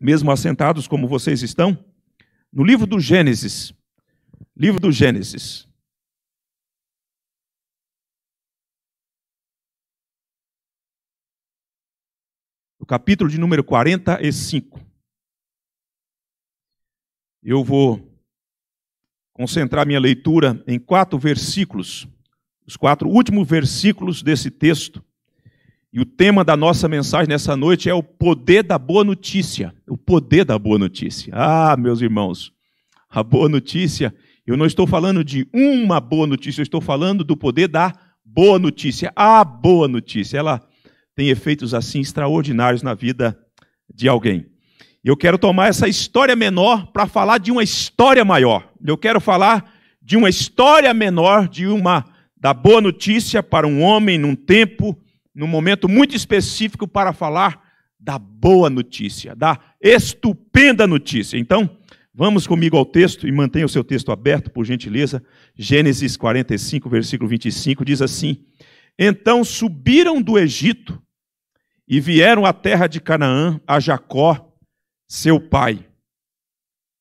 mesmo assentados como vocês estão, no livro do Gênesis. Livro do Gênesis. No capítulo de número 45. Eu vou concentrar minha leitura em quatro versículos, os quatro últimos versículos desse texto e o tema da nossa mensagem nessa noite é o poder da boa notícia. O poder da boa notícia. Ah, meus irmãos, a boa notícia, eu não estou falando de uma boa notícia, eu estou falando do poder da boa notícia. A boa notícia, ela tem efeitos assim extraordinários na vida de alguém. Eu quero tomar essa história menor para falar de uma história maior. Eu quero falar de uma história menor, de uma da boa notícia para um homem num tempo num momento muito específico para falar da boa notícia, da estupenda notícia. Então, vamos comigo ao texto e mantenha o seu texto aberto, por gentileza. Gênesis 45, versículo 25 diz assim: Então subiram do Egito e vieram à terra de Canaã, a Jacó, seu pai.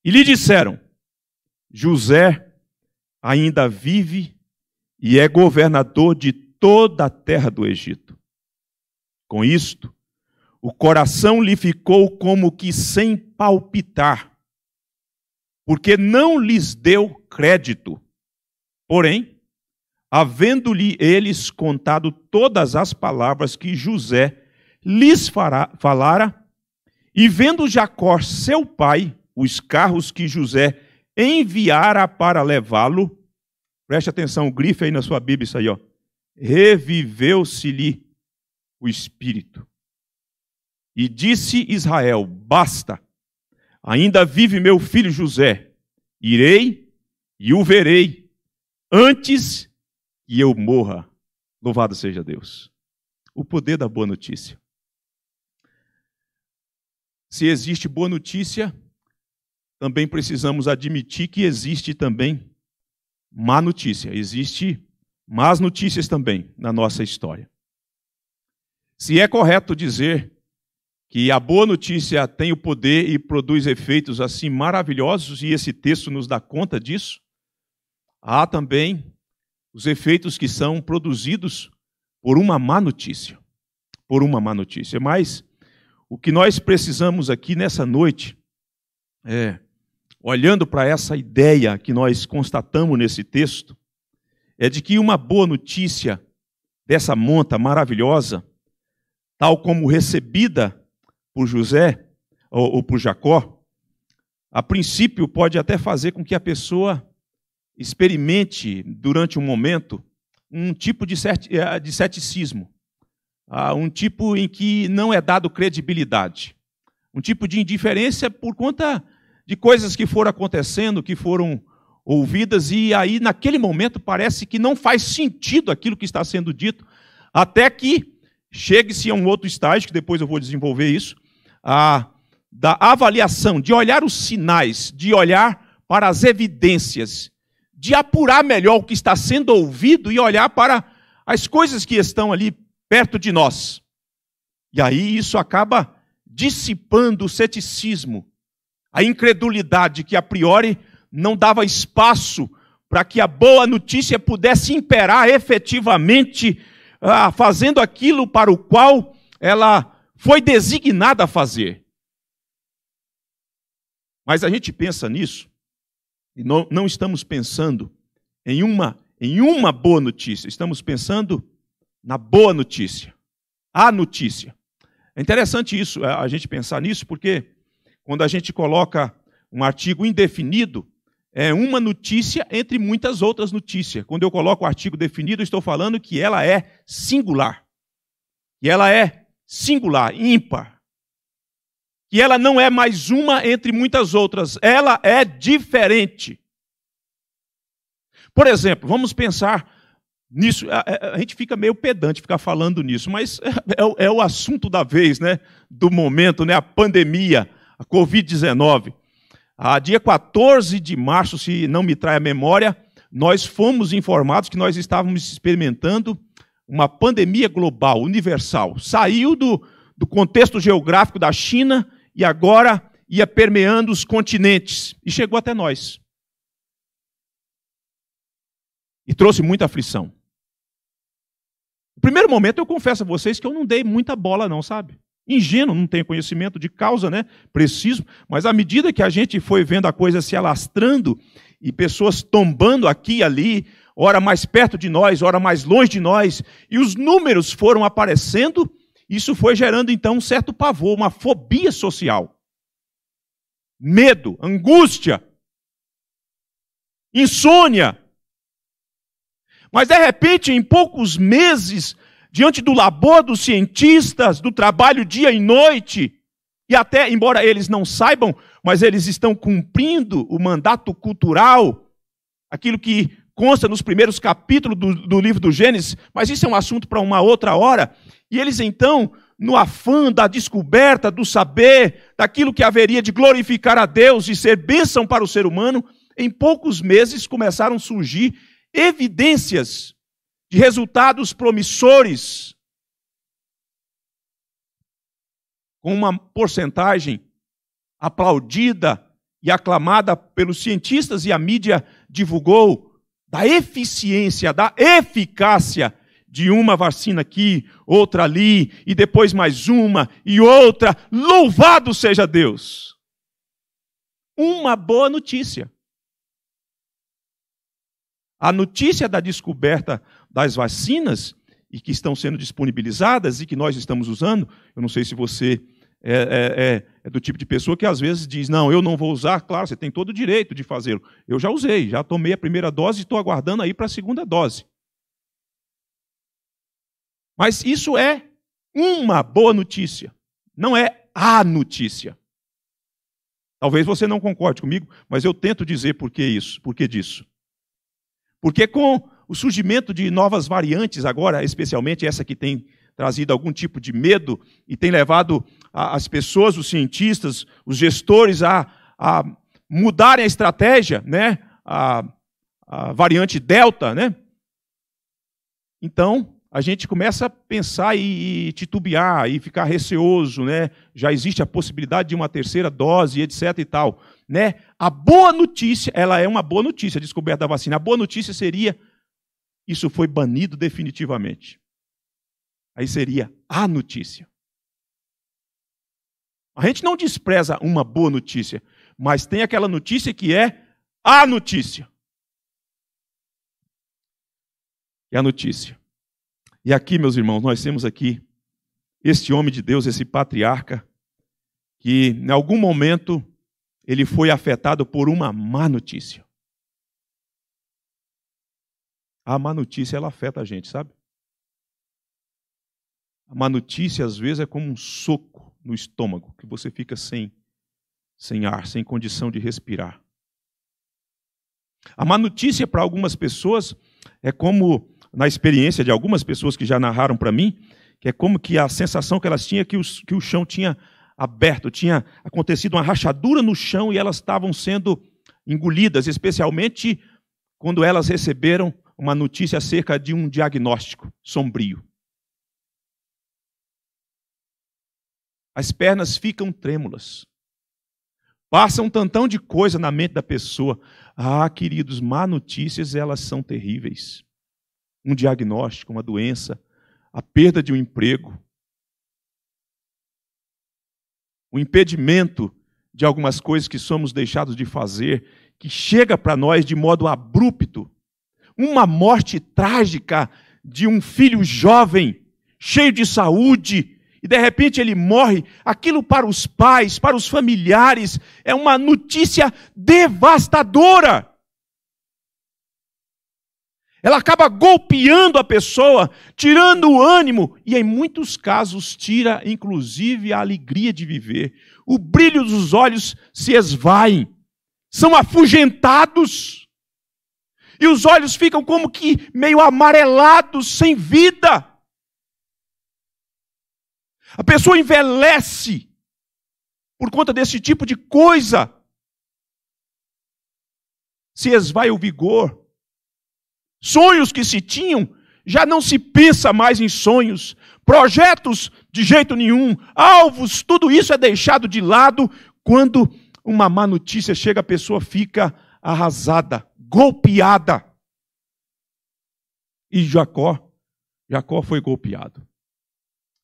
E lhe disseram: José ainda vive e é governador de toda a terra do Egito. Com isto, o coração lhe ficou como que sem palpitar, porque não lhes deu crédito. Porém, havendo-lhe eles contado todas as palavras que José lhes fará, falara, e vendo Jacó seu pai, os carros que José enviara para levá-lo, preste atenção, o grife aí na sua Bíblia, isso aí, ó. Reviveu-se-lhe o espírito. E disse Israel: Basta, ainda vive meu filho José, irei e o verei, antes que eu morra. Louvado seja Deus. O poder da boa notícia. Se existe boa notícia, também precisamos admitir que existe também má notícia, existe más notícias também na nossa história. Se é correto dizer que a boa notícia tem o poder e produz efeitos assim maravilhosos, e esse texto nos dá conta disso, há também os efeitos que são produzidos por uma má notícia. Por uma má notícia. Mas o que nós precisamos aqui nessa noite é, olhando para essa ideia que nós constatamos nesse texto, é de que uma boa notícia dessa monta maravilhosa tal como recebida por José ou, ou por Jacó, a princípio pode até fazer com que a pessoa experimente durante um momento um tipo de, eh, de ceticismo, ah, um tipo em que não é dado credibilidade, um tipo de indiferença por conta de coisas que foram acontecendo, que foram ouvidas, e aí naquele momento parece que não faz sentido aquilo que está sendo dito, até que Chegue-se a um outro estágio, que depois eu vou desenvolver isso, a, da avaliação, de olhar os sinais, de olhar para as evidências, de apurar melhor o que está sendo ouvido e olhar para as coisas que estão ali perto de nós. E aí isso acaba dissipando o ceticismo, a incredulidade que a priori não dava espaço para que a boa notícia pudesse imperar efetivamente ah, fazendo aquilo para o qual ela foi designada a fazer. Mas a gente pensa nisso e não, não estamos pensando em uma, em uma boa notícia, estamos pensando na boa notícia, a notícia. É interessante isso, a gente pensar nisso, porque quando a gente coloca um artigo indefinido, é uma notícia entre muitas outras notícias. Quando eu coloco o artigo definido, estou falando que ela é singular. Que ela é singular, ímpar. Que ela não é mais uma entre muitas outras. Ela é diferente. Por exemplo, vamos pensar nisso. A, a, a gente fica meio pedante ficar falando nisso, mas é, é, é o assunto da vez, né? Do momento, né? A pandemia, a Covid-19. Ah, dia 14 de março, se não me trai a memória, nós fomos informados que nós estávamos experimentando uma pandemia global, universal. Saiu do, do contexto geográfico da China e agora ia permeando os continentes e chegou até nós. E trouxe muita aflição. No primeiro momento, eu confesso a vocês que eu não dei muita bola, não, sabe? ingênuo, não tem conhecimento de causa, né? Preciso, mas à medida que a gente foi vendo a coisa se alastrando e pessoas tombando aqui e ali, ora mais perto de nós, ora mais longe de nós, e os números foram aparecendo, isso foi gerando então um certo pavor, uma fobia social. Medo, angústia, insônia. Mas de repente, em poucos meses, diante do labor dos cientistas, do trabalho dia e noite, e até, embora eles não saibam, mas eles estão cumprindo o mandato cultural, aquilo que consta nos primeiros capítulos do, do livro do Gênesis, mas isso é um assunto para uma outra hora. E eles então, no afã da descoberta, do saber, daquilo que haveria de glorificar a Deus e ser bênção para o ser humano, em poucos meses começaram a surgir evidências de resultados promissores, com uma porcentagem aplaudida e aclamada pelos cientistas e a mídia divulgou da eficiência, da eficácia de uma vacina aqui, outra ali, e depois mais uma e outra. Louvado seja Deus! Uma boa notícia. A notícia da descoberta das vacinas e que estão sendo disponibilizadas e que nós estamos usando. Eu não sei se você é, é, é, é, do tipo de pessoa que às vezes diz: não, eu não vou usar. Claro, você tem todo o direito de fazê-lo. Eu já usei, já tomei a primeira dose e estou aguardando aí para a segunda dose. Mas isso é uma boa notícia, não é a notícia. Talvez você não concorde comigo, mas eu tento dizer por que isso, por que disso. Porque com o surgimento de novas variantes agora, especialmente essa que tem trazido algum tipo de medo e tem levado as pessoas, os cientistas, os gestores a, a mudarem a estratégia, né? A, a variante delta, né? Então, a gente começa a pensar e, e, titubear e ficar receoso, né? Já existe a possibilidade de uma terceira dose, etc e tal, né? A boa notícia, ela é uma boa notícia, a descoberta da vacina. A boa notícia seria isso foi banido definitivamente. Aí seria a notícia. A gente não despreza uma boa notícia, mas tem aquela notícia que é a notícia. É a notícia. E aqui, meus irmãos, nós temos aqui este homem de Deus, esse patriarca, que em algum momento ele foi afetado por uma má notícia a má notícia ela afeta a gente, sabe? A má notícia às vezes é como um soco no estômago, que você fica sem sem ar, sem condição de respirar. A má notícia para algumas pessoas é como na experiência de algumas pessoas que já narraram para mim, que é como que a sensação que elas tinham é que, os, que o chão tinha aberto, tinha acontecido uma rachadura no chão e elas estavam sendo engolidas, especialmente quando elas receberam uma notícia acerca de um diagnóstico sombrio. As pernas ficam trêmulas. Passa um tantão de coisa na mente da pessoa. Ah, queridos, má notícias, elas são terríveis. Um diagnóstico, uma doença, a perda de um emprego, o impedimento de algumas coisas que somos deixados de fazer, que chega para nós de modo abrupto uma morte trágica de um filho jovem, cheio de saúde, e de repente ele morre, aquilo para os pais, para os familiares, é uma notícia devastadora. Ela acaba golpeando a pessoa, tirando o ânimo e, em muitos casos, tira inclusive a alegria de viver. O brilho dos olhos se esvai, são afugentados e os olhos ficam como que meio amarelados, sem vida. A pessoa envelhece por conta desse tipo de coisa. Se esvai o vigor. Sonhos que se tinham, já não se pensa mais em sonhos. Projetos, de jeito nenhum. Alvos, tudo isso é deixado de lado. Quando uma má notícia chega, a pessoa fica arrasada golpeada. E Jacó, Jacó foi golpeado.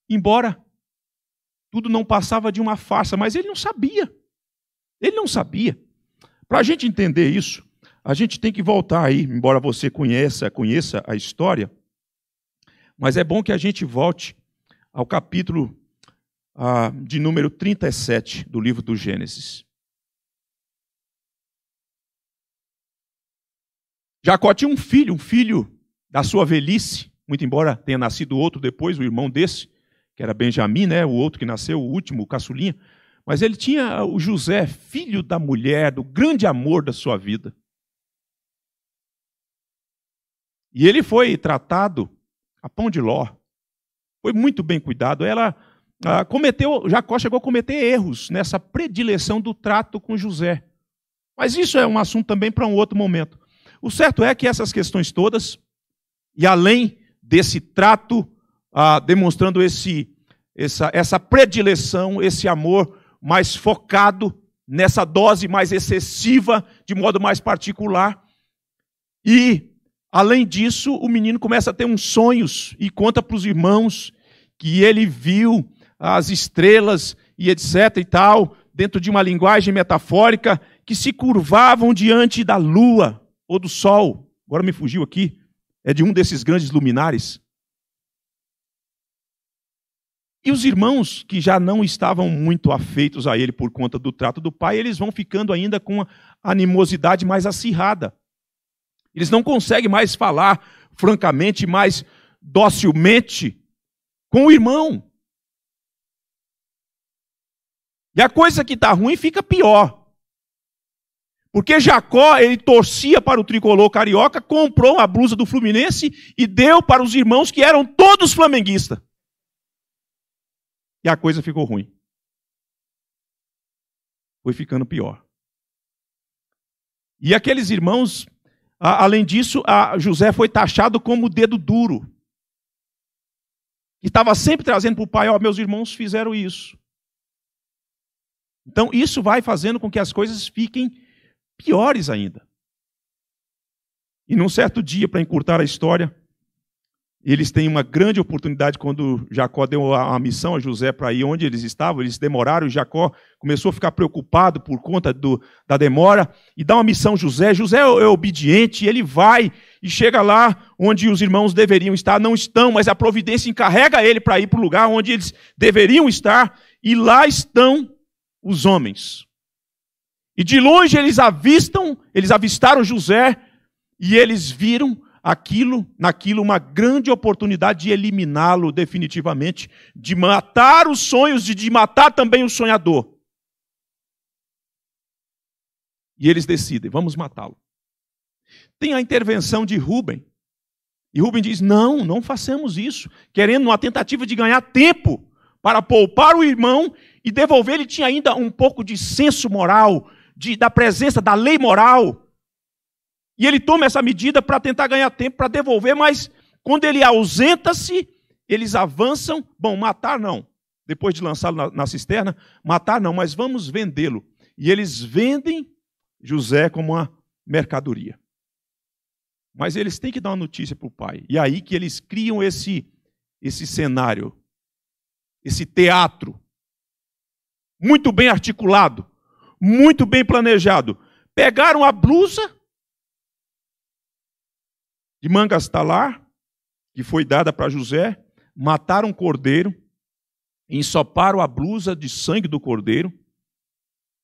Embora tudo não passava de uma farsa, mas ele não sabia. Ele não sabia. Para a gente entender isso, a gente tem que voltar aí, embora você conheça, conheça a história, mas é bom que a gente volte ao capítulo ah, de número 37 do livro do Gênesis. Jacó tinha um filho, um filho da sua velhice, muito embora tenha nascido outro depois, o irmão desse, que era Benjamim, né? o outro que nasceu, o último, o caçulinha. Mas ele tinha o José, filho da mulher, do grande amor da sua vida. E ele foi tratado a pão de ló. Foi muito bem cuidado. Ela ah, cometeu, Jacó chegou a cometer erros nessa predileção do trato com José. Mas isso é um assunto também para um outro momento. O certo é que essas questões todas, e além desse trato, ah, demonstrando esse, essa, essa predileção, esse amor mais focado nessa dose mais excessiva, de modo mais particular. E, além disso, o menino começa a ter uns sonhos e conta para os irmãos que ele viu as estrelas e etc e tal, dentro de uma linguagem metafórica, que se curvavam diante da lua ou do Sol, agora me fugiu aqui, é de um desses grandes luminares. E os irmãos que já não estavam muito afeitos a ele por conta do trato do pai, eles vão ficando ainda com animosidade mais acirrada. Eles não conseguem mais falar francamente, mais docilmente com o irmão. E a coisa que está ruim fica pior. Porque Jacó, ele torcia para o tricolor carioca, comprou a blusa do Fluminense e deu para os irmãos que eram todos flamenguistas. E a coisa ficou ruim. Foi ficando pior. E aqueles irmãos, além disso, José foi taxado como dedo duro. E estava sempre trazendo para o pai: Ó, oh, meus irmãos fizeram isso. Então, isso vai fazendo com que as coisas fiquem piores ainda. E num certo dia, para encurtar a história, eles têm uma grande oportunidade quando Jacó deu a missão a José para ir onde eles estavam, eles demoraram, e Jacó começou a ficar preocupado por conta do, da demora, e dá uma missão a José. José é, é obediente, ele vai e chega lá onde os irmãos deveriam estar, não estão, mas a providência encarrega ele para ir para o lugar onde eles deveriam estar, e lá estão os homens. E de longe eles avistam, eles avistaram José e eles viram aquilo, naquilo uma grande oportunidade de eliminá-lo definitivamente, de matar os sonhos e de matar também o sonhador. E eles decidem, vamos matá-lo. Tem a intervenção de Rubem. E Rubem diz: "Não, não façamos isso", querendo uma tentativa de ganhar tempo para poupar o irmão e devolver ele tinha ainda um pouco de senso moral de, da presença da lei moral. E ele toma essa medida para tentar ganhar tempo para devolver, mas quando ele ausenta-se, eles avançam. Bom, matar não. Depois de lançá-lo na, na, cisterna, matar não, mas vamos vendê-lo. E eles vendem José como uma mercadoria. Mas eles têm que dar uma notícia para o pai. E é aí que eles criam esse, esse cenário, esse teatro, muito bem articulado muito bem planejado. Pegaram a blusa de mangas talar, que foi dada para José, mataram o cordeiro, ensoparam a blusa de sangue do cordeiro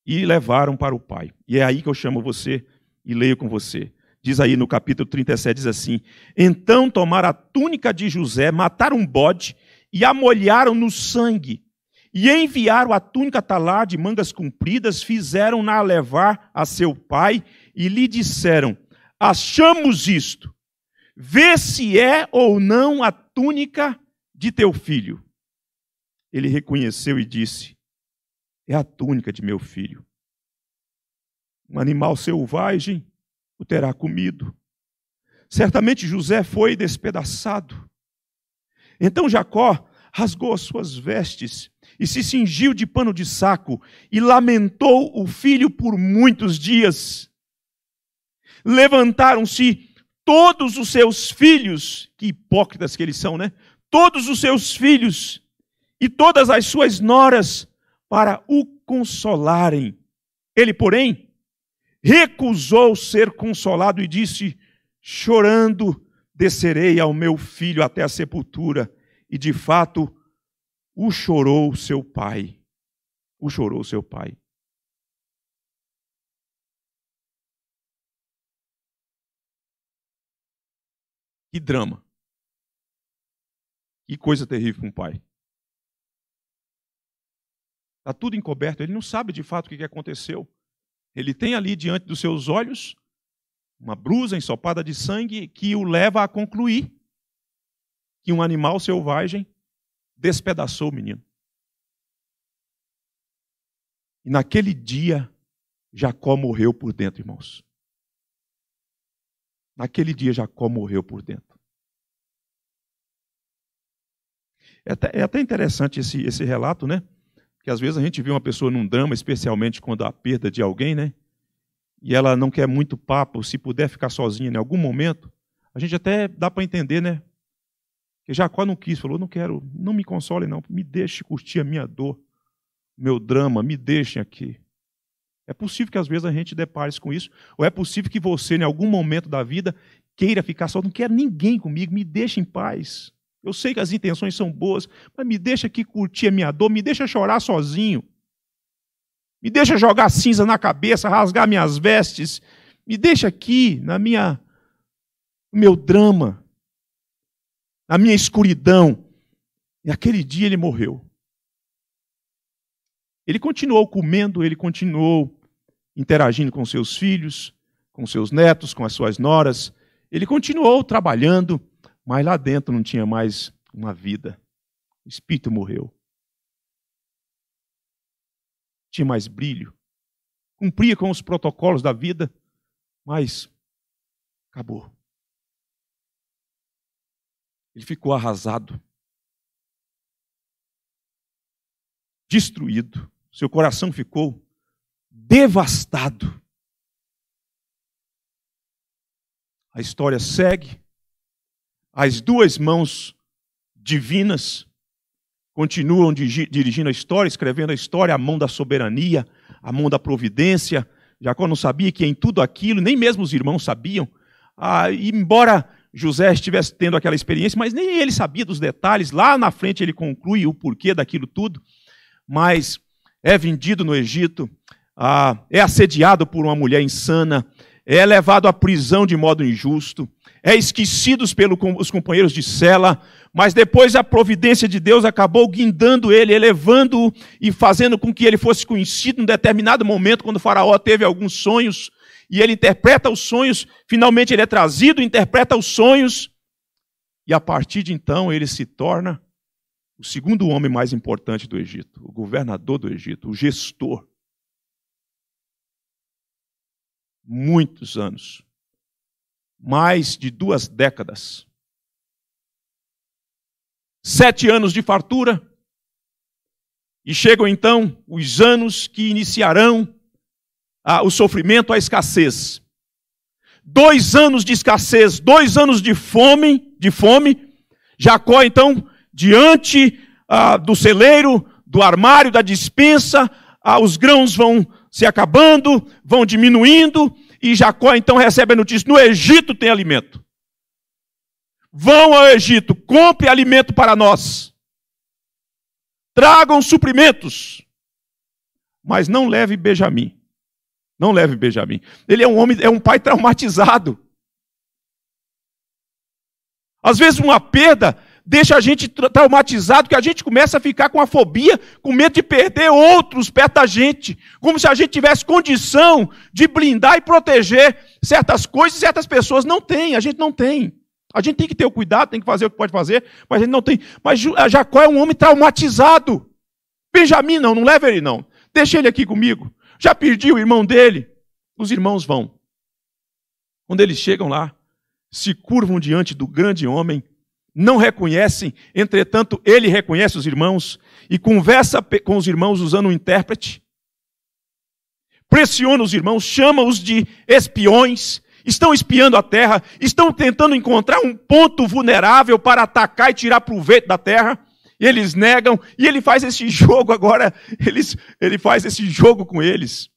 e levaram para o pai. E é aí que eu chamo você e leio com você. Diz aí no capítulo 37, diz assim: Então tomaram a túnica de José, mataram um bode e a molharam no sangue e enviaram a túnica talar de mangas compridas, fizeram-na levar a seu pai e lhe disseram: Achamos isto, vê se é ou não a túnica de teu filho. Ele reconheceu e disse: É a túnica de meu filho. Um animal selvagem o terá comido. Certamente José foi despedaçado. Então Jacó rasgou as suas vestes e se cingiu de pano de saco e lamentou o filho por muitos dias. Levantaram-se todos os seus filhos, que hipócritas que eles são, né? Todos os seus filhos e todas as suas noras para o consolarem. Ele, porém, recusou ser consolado e disse: Chorando descerei ao meu filho até a sepultura e de fato o chorou seu pai. O chorou seu pai. Que drama. Que coisa terrível para um pai. Está tudo encoberto, ele não sabe de fato o que aconteceu. Ele tem ali diante dos seus olhos uma brusa ensopada de sangue que o leva a concluir que um animal selvagem despedaçou o menino. E naquele dia, Jacó morreu por dentro, irmãos. Naquele dia, Jacó morreu por dentro. É até, é até interessante esse, esse relato, né? que às vezes a gente vê uma pessoa num drama, especialmente quando há a perda de alguém, né? E ela não quer muito papo, se puder ficar sozinha em algum momento, a gente até dá para entender, né? E Jacó não quis, falou: Não quero, não me console, não, me deixe curtir a minha dor, meu drama, me deixem aqui. É possível que às vezes a gente depare com isso, ou é possível que você, em algum momento da vida, queira ficar só, não quero ninguém comigo, me deixe em paz. Eu sei que as intenções são boas, mas me deixa aqui curtir a minha dor, me deixa chorar sozinho. Me deixa jogar cinza na cabeça, rasgar minhas vestes. Me deixa aqui na minha no meu drama na minha escuridão. E aquele dia ele morreu. Ele continuou comendo, ele continuou interagindo com seus filhos, com seus netos, com as suas noras. Ele continuou trabalhando, mas lá dentro não tinha mais uma vida. O espírito morreu. Tinha mais brilho. Cumpria com os protocolos da vida, mas acabou. Ele ficou arrasado, destruído, seu coração ficou devastado. A história segue, as duas mãos divinas continuam dirigindo a história, escrevendo a história, a mão da soberania, a mão da providência. Jacó não sabia que em tudo aquilo, nem mesmo os irmãos sabiam. Ah, embora José estivesse tendo aquela experiência, mas nem ele sabia dos detalhes. Lá na frente ele conclui o porquê daquilo tudo, mas é vendido no Egito, é assediado por uma mulher insana, é levado à prisão de modo injusto, é esquecido pelos companheiros de cela, mas depois a providência de Deus acabou guindando ele, elevando-o e fazendo com que ele fosse conhecido em determinado momento, quando o faraó teve alguns sonhos e ele interpreta os sonhos, finalmente ele é trazido, interpreta os sonhos, e a partir de então ele se torna o segundo homem mais importante do Egito, o governador do Egito, o gestor. Muitos anos, mais de duas décadas. Sete anos de fartura, e chegam então os anos que iniciarão ah, o sofrimento, a escassez. Dois anos de escassez, dois anos de fome, de fome. Jacó, então, diante ah, do celeiro, do armário, da dispensa, ah, os grãos vão se acabando, vão diminuindo, e Jacó então recebe a notícia: no Egito tem alimento. Vão ao Egito, compre alimento para nós. Tragam suprimentos, mas não leve Benjamim. Não leve Benjamim. Ele é um homem, é um pai traumatizado. Às vezes uma perda deixa a gente traumatizado, que a gente começa a ficar com a fobia, com medo de perder outros perto da gente, como se a gente tivesse condição de blindar e proteger certas coisas, certas pessoas não tem, a gente não tem. A gente tem que ter o cuidado, tem que fazer o que pode fazer, mas a gente não tem. Mas Jacó é um homem traumatizado. Benjamim não, não leva ele não. Deixa ele aqui comigo já perdi o irmão dele. Os irmãos vão. Quando eles chegam lá, se curvam diante do grande homem, não reconhecem, entretanto, ele reconhece os irmãos e conversa com os irmãos usando um intérprete. Pressiona os irmãos, chama-os de espiões, estão espiando a terra, estão tentando encontrar um ponto vulnerável para atacar e tirar proveito da terra e eles negam, e ele faz esse jogo agora, eles, ele faz esse jogo com eles.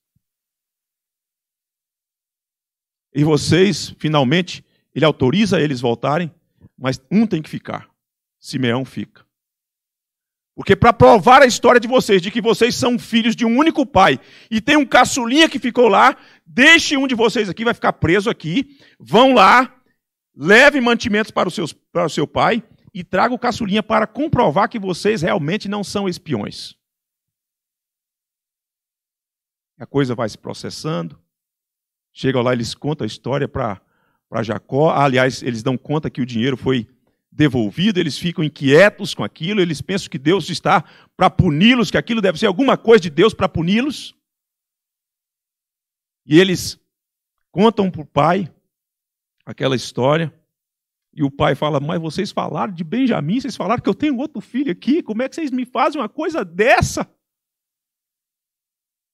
E vocês, finalmente, ele autoriza eles voltarem, mas um tem que ficar. Simeão fica. Porque para provar a história de vocês, de que vocês são filhos de um único pai, e tem um caçulinha que ficou lá, deixe um de vocês aqui, vai ficar preso aqui, vão lá, leve mantimentos para o, seus, para o seu pai, e traga o caçulinha para comprovar que vocês realmente não são espiões. A coisa vai se processando. Chegam lá, eles contam a história para Jacó. Ah, aliás, eles dão conta que o dinheiro foi devolvido, eles ficam inquietos com aquilo, eles pensam que Deus está para puni-los, que aquilo deve ser alguma coisa de Deus para puni-los. E eles contam para o pai aquela história. E o pai fala: Mas vocês falaram de Benjamim, vocês falaram que eu tenho outro filho aqui, como é que vocês me fazem uma coisa dessa?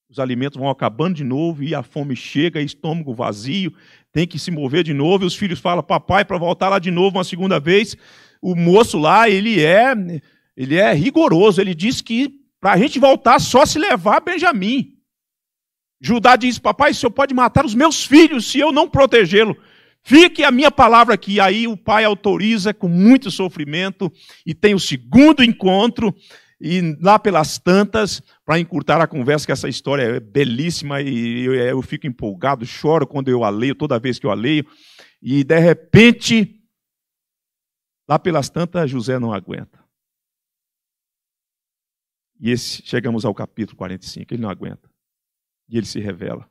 Os alimentos vão acabando de novo e a fome chega, estômago vazio, tem que se mover de novo. E os filhos falam: Papai, para voltar lá de novo uma segunda vez. O moço lá, ele é, ele é rigoroso, ele diz que para a gente voltar só se levar Benjamim. Judá diz: Papai, o senhor pode matar os meus filhos se eu não protegê-lo. Fique a minha palavra aqui. Aí o pai autoriza com muito sofrimento e tem o segundo encontro. E lá pelas tantas, para encurtar a conversa, que essa história é belíssima e eu, é, eu fico empolgado, choro quando eu a leio, toda vez que eu a leio. E de repente, Lá pelas tantas, José não aguenta. E esse, chegamos ao capítulo 45, ele não aguenta. E ele se revela.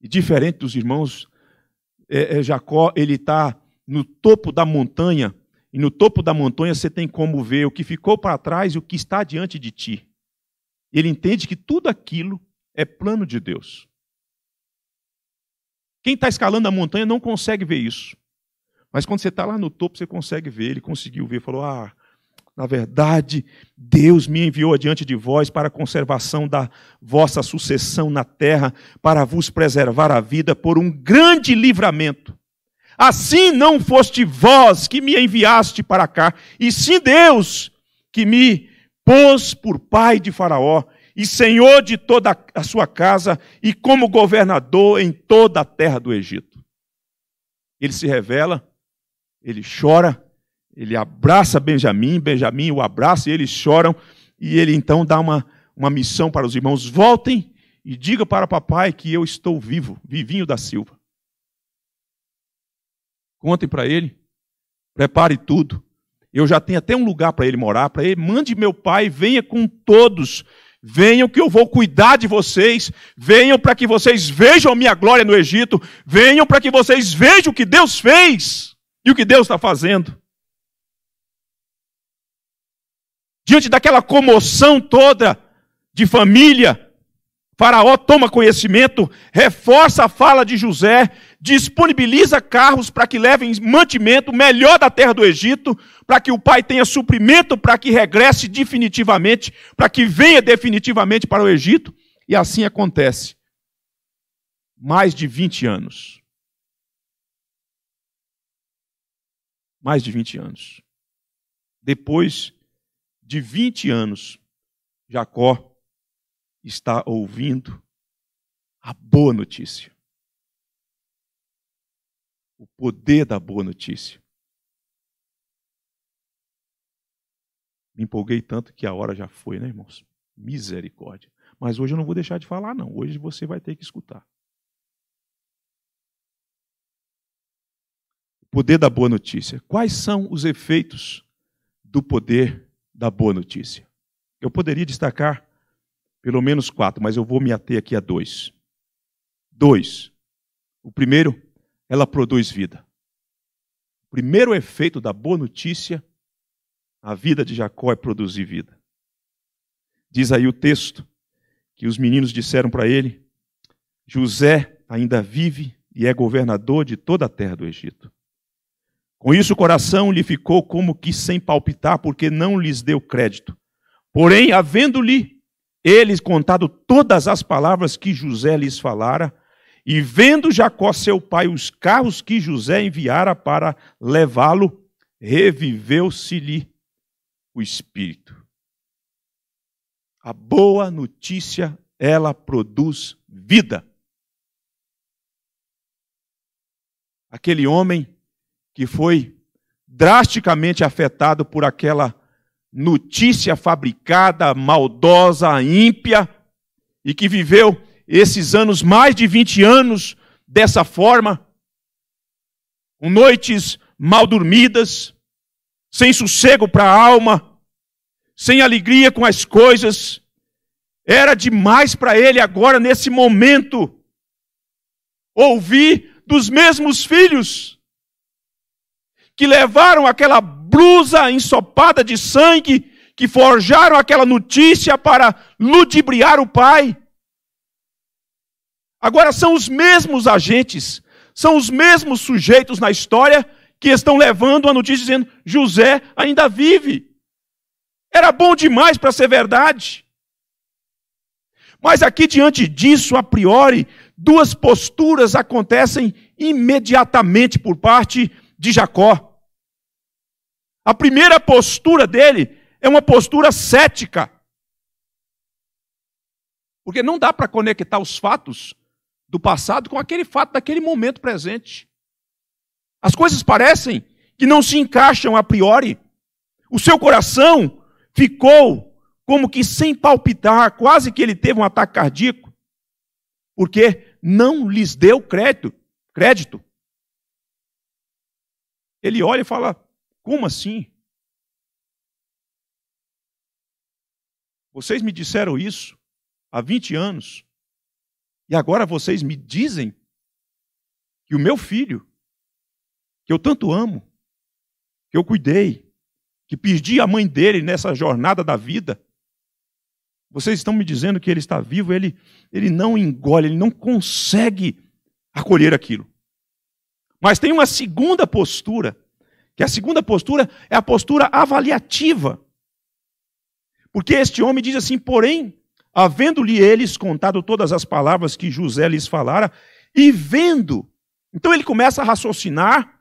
E diferente dos irmãos, é, é, Jacó ele está no topo da montanha, e no topo da montanha você tem como ver o que ficou para trás e o que está diante de ti. Ele entende que tudo aquilo é plano de Deus. Quem está escalando a montanha não consegue ver isso. Mas quando você está lá no topo, você consegue ver. Ele conseguiu ver, falou: Ah, na verdade, Deus me enviou adiante de vós para a conservação da vossa sucessão na terra, para vos preservar a vida por um grande livramento. Assim não foste vós que me enviaste para cá, e sim Deus que me pôs por pai de Faraó e senhor de toda a sua casa e como governador em toda a terra do Egito. Ele se revela, ele chora, ele abraça Benjamim, Benjamim o abraça e eles choram, e ele então dá uma, uma missão para os irmãos: voltem e diga para papai que eu estou vivo, vivinho da Silva. Contem para ele, prepare tudo. Eu já tenho até um lugar para ele morar, para ele, mande meu pai, venha com todos. Venham que eu vou cuidar de vocês. Venham para que vocês vejam a minha glória no Egito. Venham para que vocês vejam o que Deus fez e o que Deus está fazendo. diante daquela comoção toda de família, Faraó toma conhecimento, reforça a fala de José, disponibiliza carros para que levem mantimento melhor da terra do Egito, para que o pai tenha suprimento, para que regresse definitivamente, para que venha definitivamente para o Egito. E assim acontece. Mais de 20 anos. Mais de 20 anos. Depois de 20 anos, Jacó está ouvindo a boa notícia. O poder da boa notícia. Me empolguei tanto que a hora já foi, né, irmãos? Misericórdia. Mas hoje eu não vou deixar de falar, não. Hoje você vai ter que escutar. O poder da boa notícia. Quais são os efeitos do poder da boa notícia. Eu poderia destacar pelo menos quatro, mas eu vou me ater aqui a dois. Dois. O primeiro, ela produz vida. O primeiro efeito da boa notícia, a vida de Jacó é produzir vida. Diz aí o texto que os meninos disseram para ele: José ainda vive e é governador de toda a terra do Egito. Com isso o coração lhe ficou como que sem palpitar, porque não lhes deu crédito. Porém, havendo-lhe eles contado todas as palavras que José lhes falara, e vendo Jacó seu pai os carros que José enviara para levá-lo, reviveu-se-lhe o espírito. A boa notícia, ela produz vida. Aquele homem que foi drasticamente afetado por aquela notícia fabricada, maldosa, ímpia, e que viveu esses anos, mais de 20 anos, dessa forma, com noites mal dormidas, sem sossego para a alma, sem alegria com as coisas. Era demais para ele agora, nesse momento, ouvir dos mesmos filhos que levaram aquela blusa ensopada de sangue, que forjaram aquela notícia para ludibriar o pai. Agora são os mesmos agentes, são os mesmos sujeitos na história que estão levando a notícia dizendo: José ainda vive. Era bom demais para ser verdade. Mas aqui, diante disso, a priori, duas posturas acontecem imediatamente por parte de Jacó. A primeira postura dele é uma postura cética. Porque não dá para conectar os fatos do passado com aquele fato daquele momento presente. As coisas parecem que não se encaixam a priori. O seu coração ficou como que sem palpitar, quase que ele teve um ataque cardíaco, porque não lhes deu crédito. crédito. Ele olha e fala: como assim? Vocês me disseram isso há 20 anos, e agora vocês me dizem que o meu filho, que eu tanto amo, que eu cuidei, que perdi a mãe dele nessa jornada da vida, vocês estão me dizendo que ele está vivo, ele, ele não engole, ele não consegue acolher aquilo. Mas tem uma segunda postura que a segunda postura é a postura avaliativa. Porque este homem diz assim: porém, havendo-lhe eles contado todas as palavras que José lhes falara, e vendo. Então ele começa a raciocinar,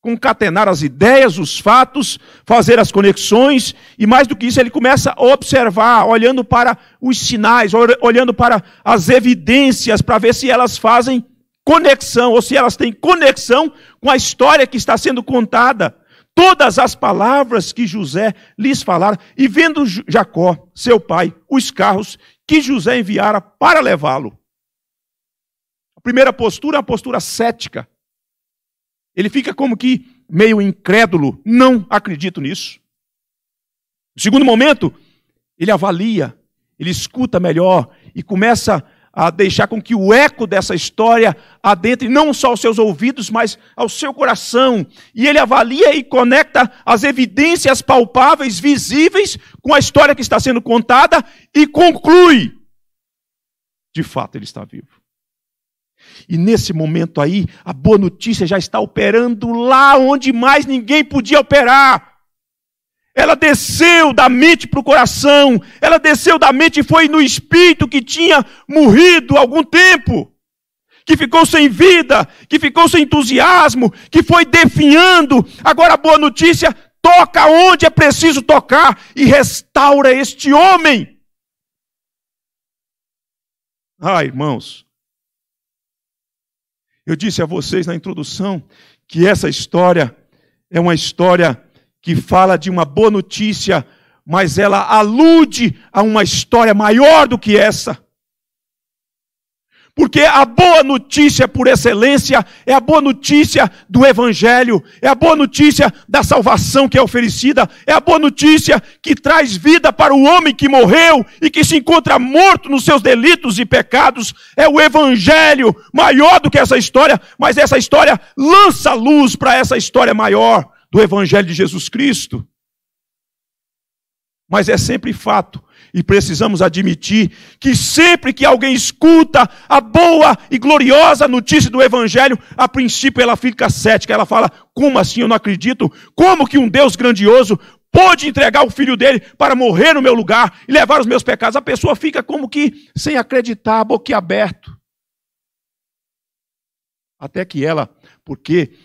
concatenar as ideias, os fatos, fazer as conexões, e mais do que isso, ele começa a observar, olhando para os sinais, olhando para as evidências, para ver se elas fazem conexão, ou se elas têm conexão com a história que está sendo contada. Todas as palavras que José lhes falara, e vendo Jacó, seu pai, os carros que José enviara para levá-lo. A primeira postura é uma postura cética. Ele fica como que meio incrédulo, não acredito nisso. No segundo momento, ele avalia, ele escuta melhor e começa a deixar com que o eco dessa história adentre não só aos seus ouvidos, mas ao seu coração. E ele avalia e conecta as evidências palpáveis, visíveis, com a história que está sendo contada e conclui: de fato, ele está vivo. E nesse momento aí, a boa notícia já está operando lá onde mais ninguém podia operar. Ela desceu da mente para o coração, ela desceu da mente e foi no espírito que tinha morrido há algum tempo, que ficou sem vida, que ficou sem entusiasmo, que foi definhando. Agora a boa notícia, toca onde é preciso tocar e restaura este homem. Ah, irmãos, eu disse a vocês na introdução que essa história é uma história que fala de uma boa notícia, mas ela alude a uma história maior do que essa. Porque a boa notícia por excelência é a boa notícia do Evangelho, é a boa notícia da salvação que é oferecida, é a boa notícia que traz vida para o homem que morreu e que se encontra morto nos seus delitos e pecados. É o Evangelho maior do que essa história, mas essa história lança luz para essa história maior do Evangelho de Jesus Cristo. Mas é sempre fato, e precisamos admitir, que sempre que alguém escuta a boa e gloriosa notícia do Evangelho, a princípio ela fica cética, ela fala: como assim eu não acredito? Como que um Deus grandioso pôde entregar o filho dele para morrer no meu lugar e levar os meus pecados? A pessoa fica como que sem acreditar, boquiaberto. Até que ela, porque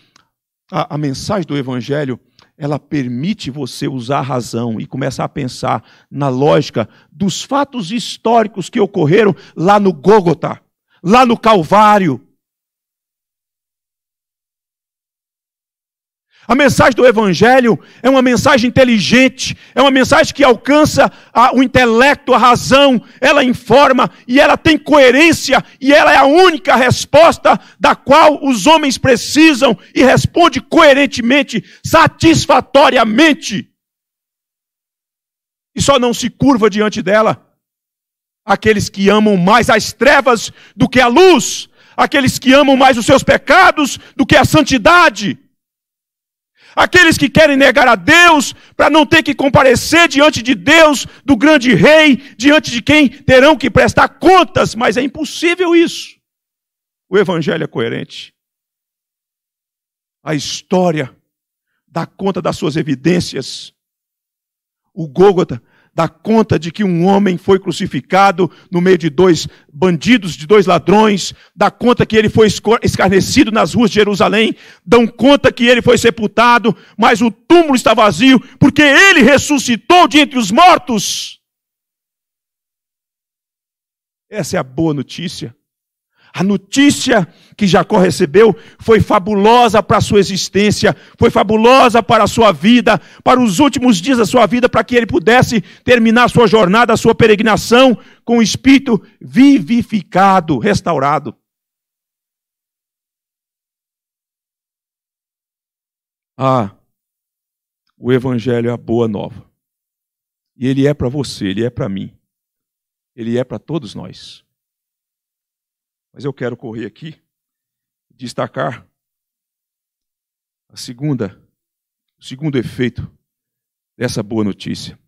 a, a mensagem do Evangelho, ela permite você usar a razão e começar a pensar na lógica dos fatos históricos que ocorreram lá no Gogotá, lá no Calvário, A mensagem do Evangelho é uma mensagem inteligente, é uma mensagem que alcança a, o intelecto, a razão, ela informa e ela tem coerência e ela é a única resposta da qual os homens precisam e responde coerentemente, satisfatoriamente. E só não se curva diante dela aqueles que amam mais as trevas do que a luz, aqueles que amam mais os seus pecados do que a santidade aqueles que querem negar a Deus, para não ter que comparecer diante de Deus, do grande rei, diante de quem terão que prestar contas, mas é impossível isso. O evangelho é coerente. A história dá conta das suas evidências. O Gólgota dá conta de que um homem foi crucificado no meio de dois bandidos, de dois ladrões, dá conta que ele foi escarnecido nas ruas de Jerusalém, dão conta que ele foi sepultado, mas o túmulo está vazio, porque ele ressuscitou de entre os mortos. Essa é a boa notícia. A notícia que Jacó recebeu foi fabulosa para a sua existência, foi fabulosa para a sua vida, para os últimos dias da sua vida, para que ele pudesse terminar a sua jornada, a sua peregrinação com o espírito vivificado, restaurado. Ah, o Evangelho é a boa nova. E ele é para você, ele é para mim, ele é para todos nós mas eu quero correr aqui destacar a segunda, o segundo efeito dessa boa notícia.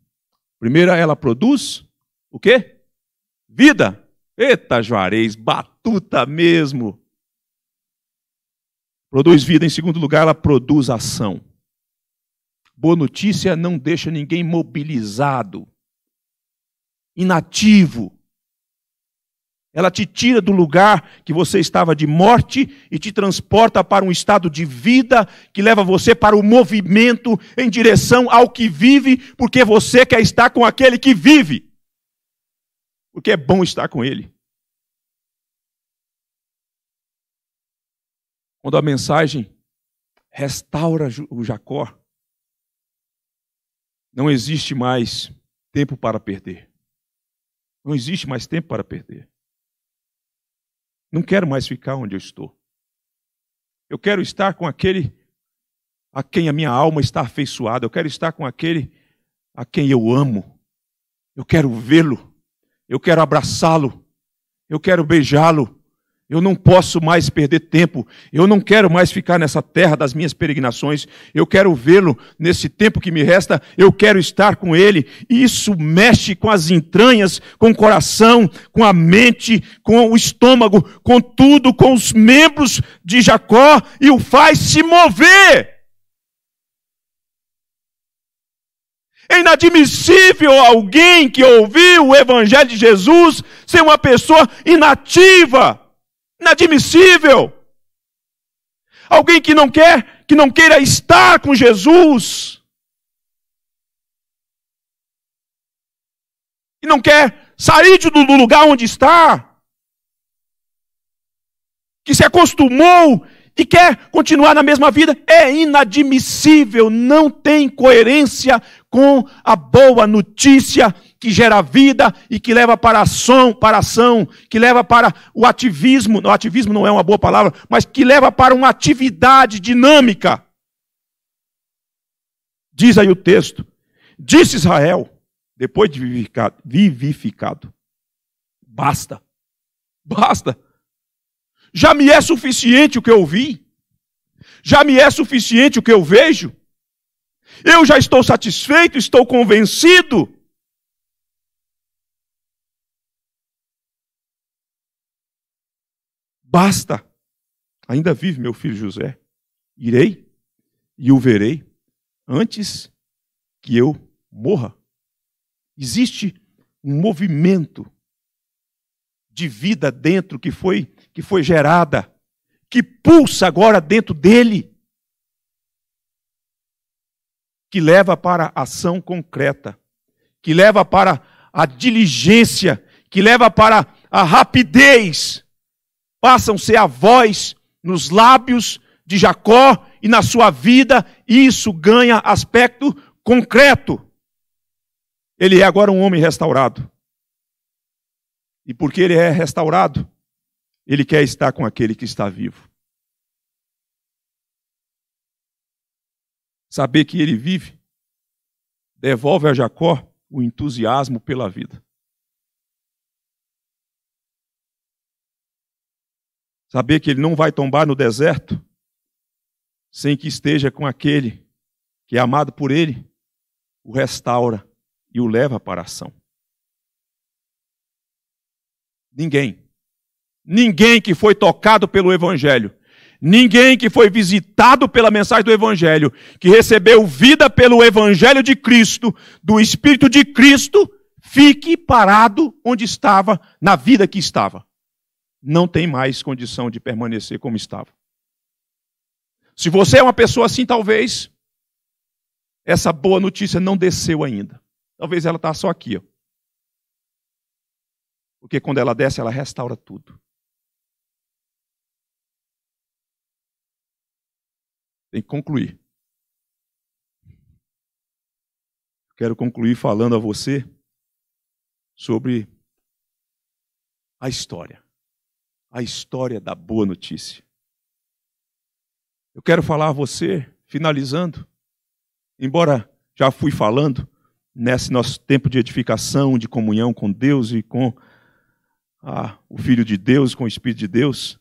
Primeira, ela produz o quê? Vida. Eita, Juarez, batuta mesmo. Produz vida. Em segundo lugar, ela produz ação. Boa notícia não deixa ninguém mobilizado, inativo. Ela te tira do lugar que você estava de morte e te transporta para um estado de vida que leva você para o movimento em direção ao que vive, porque você quer estar com aquele que vive. Porque é bom estar com ele. Quando a mensagem restaura o Jacó, não existe mais tempo para perder. Não existe mais tempo para perder. Não quero mais ficar onde eu estou. Eu quero estar com aquele a quem a minha alma está afeiçoada. Eu quero estar com aquele a quem eu amo. Eu quero vê-lo. Eu quero abraçá-lo. Eu quero beijá-lo. Eu não posso mais perder tempo. Eu não quero mais ficar nessa terra das minhas peregrinações. Eu quero vê-lo nesse tempo que me resta. Eu quero estar com ele. Isso mexe com as entranhas, com o coração, com a mente, com o estômago, com tudo, com os membros de Jacó e o faz se mover. É inadmissível alguém que ouviu o evangelho de Jesus ser uma pessoa inativa. Inadmissível. Alguém que não quer, que não queira estar com Jesus. E não quer sair do lugar onde está. Que se acostumou e quer continuar na mesma vida, é inadmissível, não tem coerência com a boa notícia que gera vida e que leva para ação, para ação, que leva para o ativismo, o ativismo não é uma boa palavra, mas que leva para uma atividade dinâmica. Diz aí o texto: Disse Israel, depois de vivificado, vivificado basta, basta. Já me é suficiente o que eu vi, já me é suficiente o que eu vejo. Eu já estou satisfeito, estou convencido Basta! Ainda vive meu filho José. Irei e o verei antes que eu morra. Existe um movimento de vida dentro que foi que foi gerada, que pulsa agora dentro dele, que leva para a ação concreta, que leva para a diligência, que leva para a rapidez passam a ser a voz nos lábios de Jacó e na sua vida, e isso ganha aspecto concreto. Ele é agora um homem restaurado. E porque ele é restaurado, ele quer estar com aquele que está vivo. Saber que ele vive devolve a Jacó o entusiasmo pela vida. Saber que ele não vai tombar no deserto sem que esteja com aquele que é amado por ele, o restaura e o leva para a ação. Ninguém, ninguém que foi tocado pelo Evangelho, ninguém que foi visitado pela mensagem do Evangelho, que recebeu vida pelo Evangelho de Cristo, do Espírito de Cristo, fique parado onde estava, na vida que estava não tem mais condição de permanecer como estava. Se você é uma pessoa assim, talvez essa boa notícia não desceu ainda. Talvez ela está só aqui. Ó. Porque quando ela desce, ela restaura tudo. Tem que concluir. Quero concluir falando a você sobre a história a história da boa notícia. Eu quero falar a você, finalizando, embora já fui falando nesse nosso tempo de edificação, de comunhão com Deus e com a, o Filho de Deus, com o Espírito de Deus,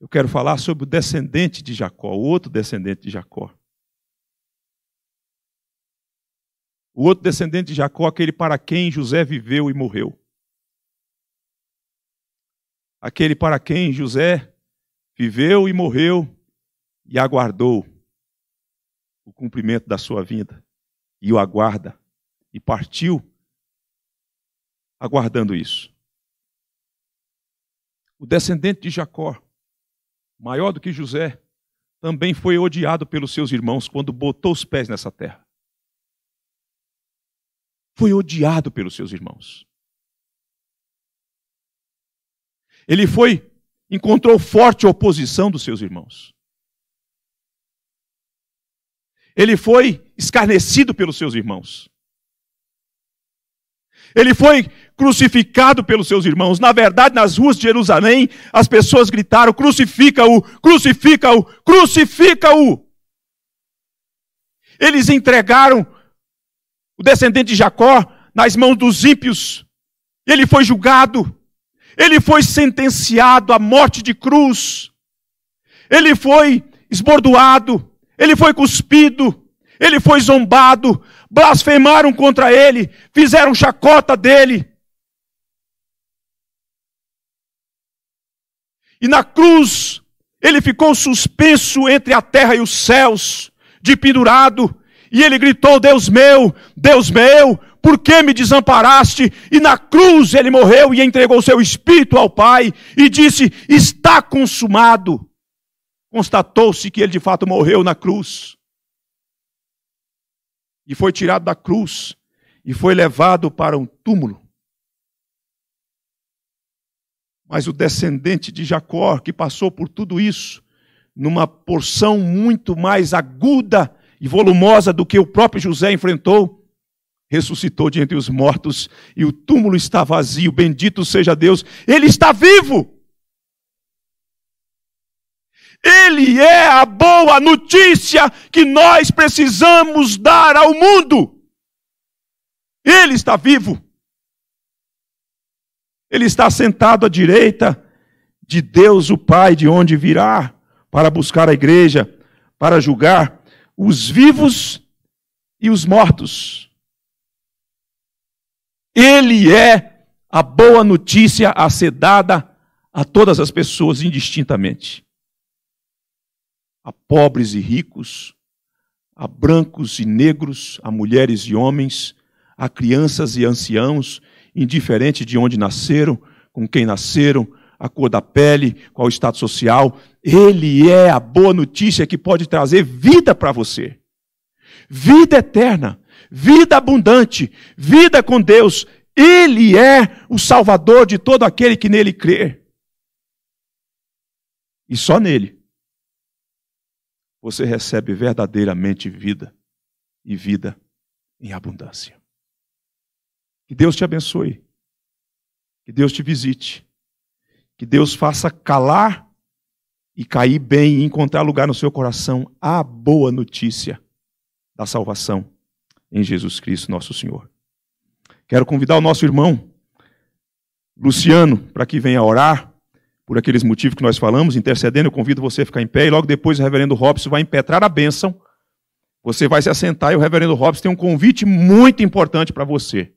eu quero falar sobre o descendente de Jacó, o outro descendente de Jacó. O outro descendente de Jacó, aquele para quem José viveu e morreu aquele para quem José viveu e morreu e aguardou o cumprimento da sua vida e o aguarda e partiu aguardando isso. O descendente de Jacó, maior do que José, também foi odiado pelos seus irmãos quando botou os pés nessa terra. Foi odiado pelos seus irmãos. Ele foi, encontrou forte oposição dos seus irmãos. Ele foi escarnecido pelos seus irmãos. Ele foi crucificado pelos seus irmãos. Na verdade, nas ruas de Jerusalém, as pessoas gritaram: crucifica-o, crucifica-o, crucifica-o. Eles entregaram o descendente de Jacó nas mãos dos ímpios. Ele foi julgado ele foi sentenciado à morte de cruz, ele foi esbordoado, ele foi cuspido, ele foi zombado, blasfemaram contra ele, fizeram chacota dele. E na cruz, ele ficou suspenso entre a terra e os céus, de pendurado, e ele gritou: Deus meu, Deus meu, por que me desamparaste? E na cruz ele morreu e entregou seu espírito ao Pai e disse: Está consumado. Constatou-se que ele de fato morreu na cruz. E foi tirado da cruz e foi levado para um túmulo. Mas o descendente de Jacó, que passou por tudo isso, numa porção muito mais aguda e volumosa do que o próprio José enfrentou, ressuscitou de entre os mortos e o túmulo está vazio. Bendito seja Deus, ele está vivo. Ele é a boa notícia que nós precisamos dar ao mundo. Ele está vivo. Ele está sentado à direita de Deus o Pai, de onde virá para buscar a igreja, para julgar os vivos e os mortos. Ele é a boa notícia a ser dada a todas as pessoas indistintamente. A pobres e ricos, a brancos e negros, a mulheres e homens, a crianças e anciãos, indiferente de onde nasceram, com quem nasceram, a cor da pele, qual o estado social. Ele é a boa notícia que pode trazer vida para você. Vida eterna vida abundante, vida com Deus. Ele é o Salvador de todo aquele que nele crê. E só nele você recebe verdadeiramente vida e vida em abundância. Que Deus te abençoe. Que Deus te visite. Que Deus faça calar e cair bem e encontrar lugar no seu coração a boa notícia da salvação em Jesus Cristo, nosso Senhor. Quero convidar o nosso irmão Luciano para que venha orar por aqueles motivos que nós falamos, intercedendo. Eu convido você a ficar em pé e logo depois o reverendo Robson vai impetrar a bênção. Você vai se assentar e o reverendo Robson tem um convite muito importante para você.